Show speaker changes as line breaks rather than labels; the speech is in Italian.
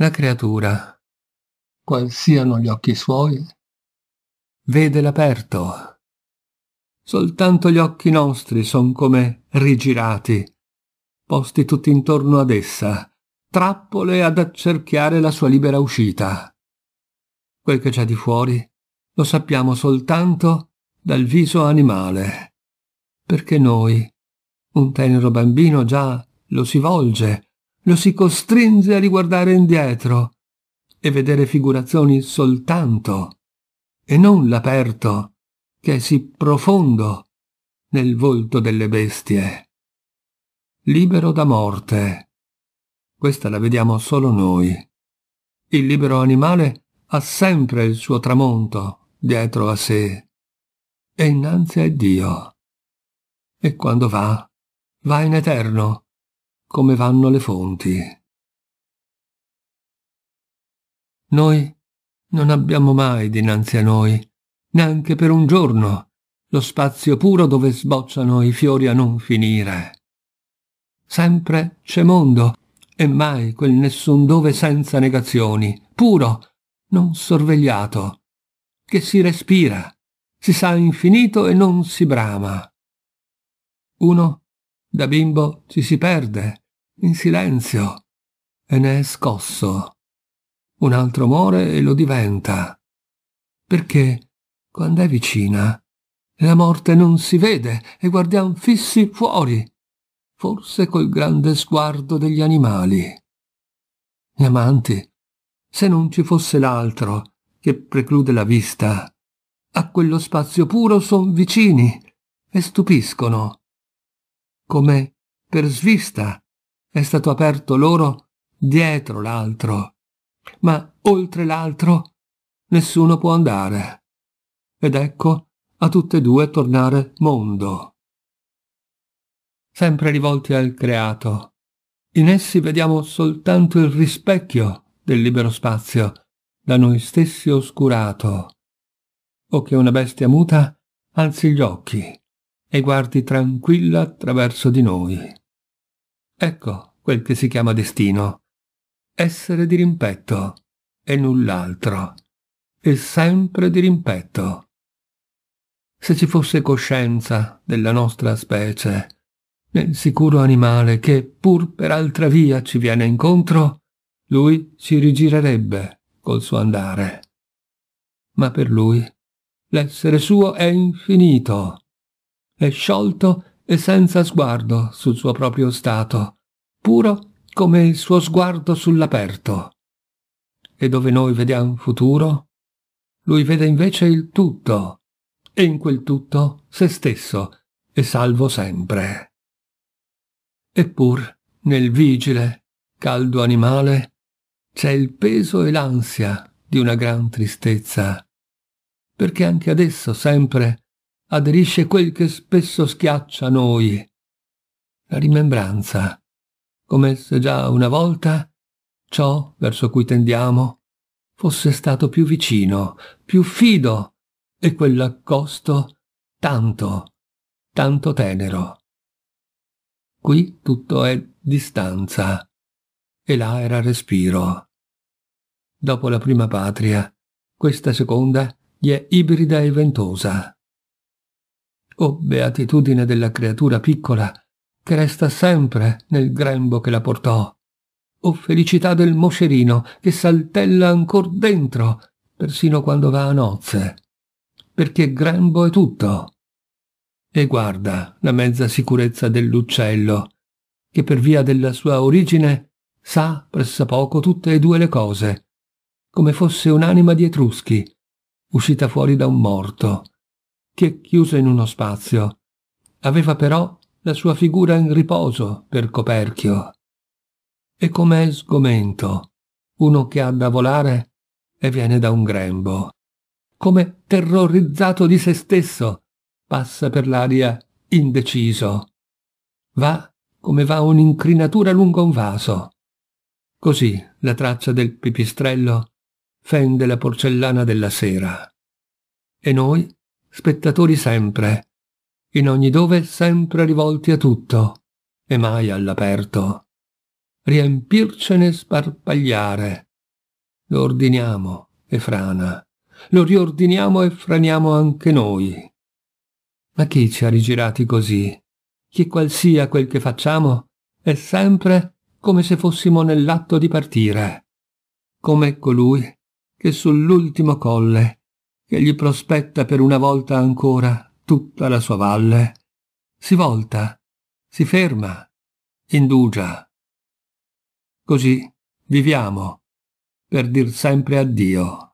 La creatura, qual siano gli occhi suoi, vede l'aperto. Soltanto gli occhi nostri son come rigirati, posti tutti intorno ad essa, trappole ad accerchiare la sua libera uscita. Quel che c'è di fuori lo sappiamo soltanto dal viso animale, perché noi, un tenero bambino già lo si volge lo si costringe a riguardare indietro e vedere figurazioni soltanto e non l'aperto che è sì profondo nel volto delle bestie. Libero da morte. Questa la vediamo solo noi. Il libero animale ha sempre il suo tramonto dietro a sé e innanzi a Dio. E quando va, va in eterno come vanno le fonti. Noi non abbiamo mai dinanzi a noi, neanche per un giorno, lo spazio puro dove sbocciano i fiori a non finire. Sempre c'è mondo, e mai quel nessun dove senza negazioni, puro, non sorvegliato, che si respira, si sa infinito e non si brama. Uno da bimbo ci si perde, in silenzio, e ne è scosso. Un altro muore e lo diventa. Perché, quando è vicina, la morte non si vede e guardiamo fissi fuori, forse col grande sguardo degli animali. Gli amanti, se non ci fosse l'altro che preclude la vista, a quello spazio puro son vicini e stupiscono come per svista è stato aperto loro dietro l'altro, ma oltre l'altro nessuno può andare. Ed ecco a tutte e due tornare mondo. Sempre rivolti al creato. In essi vediamo soltanto il rispecchio del libero spazio, da noi stessi oscurato, o che una bestia muta alzi gli occhi e guardi tranquilla attraverso di noi. Ecco quel che si chiama destino. Essere di rimpetto e null'altro. E sempre di rimpetto. Se ci fosse coscienza della nostra specie, nel sicuro animale che, pur per altra via, ci viene incontro, lui ci rigirerebbe col suo andare. Ma per lui l'essere suo è infinito è sciolto e senza sguardo sul suo proprio stato, puro come il suo sguardo sull'aperto. E dove noi vediamo futuro, lui vede invece il tutto, e in quel tutto se stesso e salvo sempre. Eppur, nel vigile, caldo animale, c'è il peso e l'ansia di una gran tristezza, perché anche adesso sempre aderisce quel che spesso schiaccia noi, la rimembranza, come se già una volta ciò verso cui tendiamo fosse stato più vicino, più fido e quell'accosto tanto, tanto tenero. Qui tutto è distanza e là era respiro. Dopo la prima patria, questa seconda gli è ibrida e ventosa oh beatitudine della creatura piccola, che resta sempre nel grembo che la portò, oh felicità del moscerino che saltella ancor dentro, persino quando va a nozze, perché grembo è tutto. E guarda la mezza sicurezza dell'uccello, che per via della sua origine sa pressappoco tutte e due le cose, come fosse un'anima di Etruschi, uscita fuori da un morto, che è chiuso in uno spazio. Aveva però la sua figura in riposo per coperchio. E com'è sgomento, uno che ha da volare e viene da un grembo. Come terrorizzato di se stesso, passa per l'aria indeciso. Va come va un'incrinatura lungo un vaso. Così la traccia del pipistrello fende la porcellana della sera. E noi spettatori sempre, in ogni dove sempre rivolti a tutto, e mai all'aperto. Riempircene sparpagliare. Lo ordiniamo e frana, lo riordiniamo e franiamo anche noi. Ma chi ci ha rigirati così? Chi qualsia quel che facciamo è sempre come se fossimo nell'atto di partire, come colui che sull'ultimo colle che gli prospetta per una volta ancora tutta la sua valle, si volta, si ferma, indugia. Così viviamo per dir sempre addio.